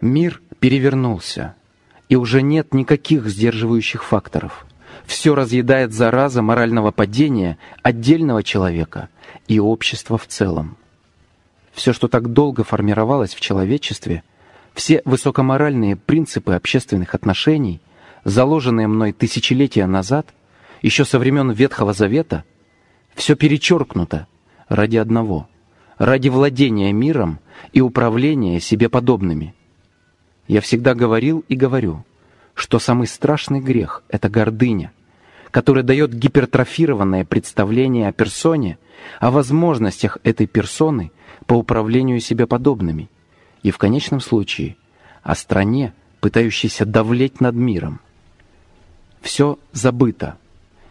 Мир перевернулся, и уже нет никаких сдерживающих факторов. Все разъедает зараза морального падения отдельного человека и общества в целом. Все, что так долго формировалось в человечестве, все высокоморальные принципы общественных отношений, заложенные мной тысячелетия назад, еще со времен Ветхого Завета, все перечеркнуто ради одного — ради владения миром и управления себе подобными — я всегда говорил и говорю, что самый страшный грех — это гордыня, которая дает гипертрофированное представление о персоне, о возможностях этой персоны по управлению себе подобными и, в конечном случае, о стране, пытающейся давлеть над миром. Все забыто,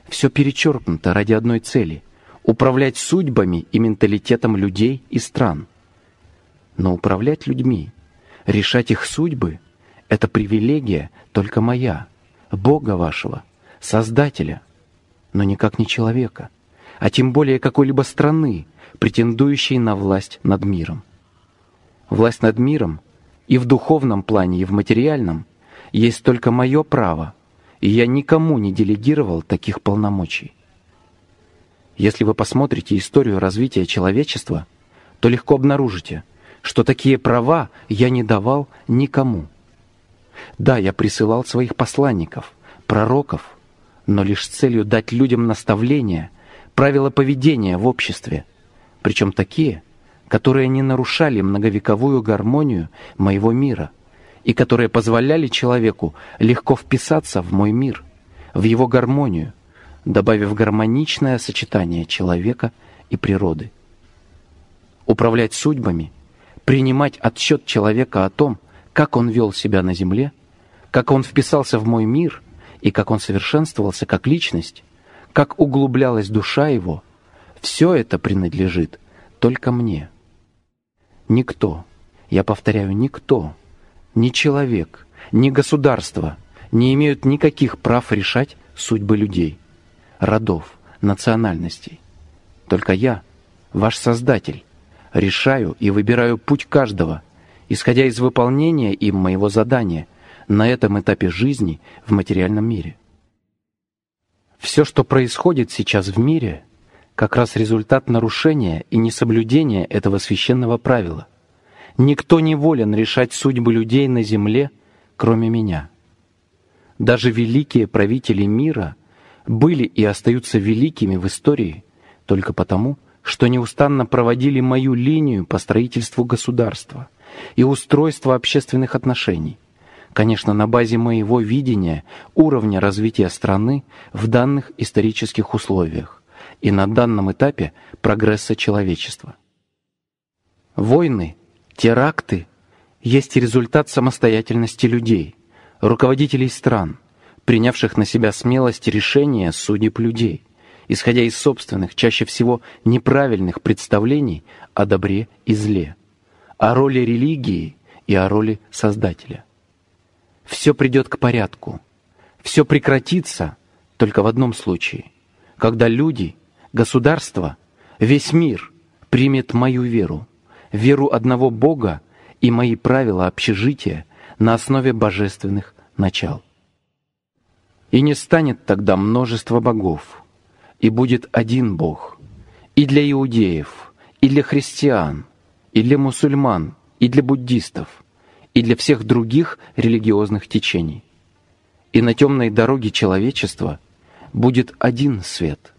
все перечеркнуто ради одной цели — управлять судьбами и менталитетом людей и стран. Но управлять людьми — Решать их судьбы — это привилегия только моя, Бога вашего, Создателя, но никак не человека, а тем более какой-либо страны, претендующей на власть над миром. Власть над миром и в духовном плане, и в материальном есть только мое право, и я никому не делегировал таких полномочий. Если вы посмотрите историю развития человечества, то легко обнаружите, что такие права я не давал никому. Да, я присылал своих посланников, пророков, но лишь с целью дать людям наставления, правила поведения в обществе, причем такие, которые не нарушали многовековую гармонию моего мира и которые позволяли человеку легко вписаться в мой мир, в его гармонию, добавив гармоничное сочетание человека и природы. Управлять судьбами – принимать отчет человека о том, как он вел себя на земле, как он вписался в мой мир и как он совершенствовался как личность, как углублялась душа его, все это принадлежит только мне. Никто, я повторяю, никто, ни человек, ни государство не имеют никаких прав решать судьбы людей, родов, национальностей. Только я, ваш Создатель, решаю и выбираю путь каждого, исходя из выполнения им моего задания на этом этапе жизни в материальном мире. Все, что происходит сейчас в мире, как раз результат нарушения и несоблюдения этого священного правила. Никто не волен решать судьбы людей на земле, кроме меня. Даже великие правители мира были и остаются великими в истории только потому, что что неустанно проводили мою линию по строительству государства и устройству общественных отношений, конечно, на базе моего видения уровня развития страны в данных исторических условиях и на данном этапе прогресса человечества. Войны, теракты есть результат самостоятельности людей, руководителей стран, принявших на себя смелость решения судеб людей исходя из собственных, чаще всего неправильных представлений о добре и зле, о роли религии и о роли Создателя. Все придет к порядку, все прекратится только в одном случае, когда люди, государство, весь мир примет мою веру, веру одного Бога и мои правила общежития на основе божественных начал. И не станет тогда множество богов, и будет один Бог. И для иудеев, и для христиан, и для мусульман, и для буддистов, и для всех других религиозных течений. И на темной дороге человечества будет один свет.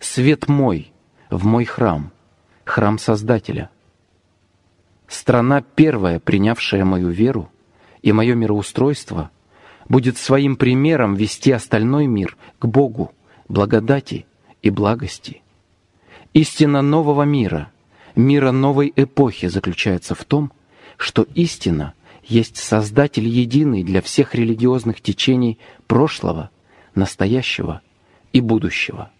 Свет мой, в мой храм, храм Создателя. Страна первая, принявшая мою веру и мое мироустройство, будет своим примером вести остальной мир к Богу, благодати и благости. Истина нового мира, мира новой эпохи заключается в том, что истина есть Создатель единый для всех религиозных течений прошлого, настоящего и будущего.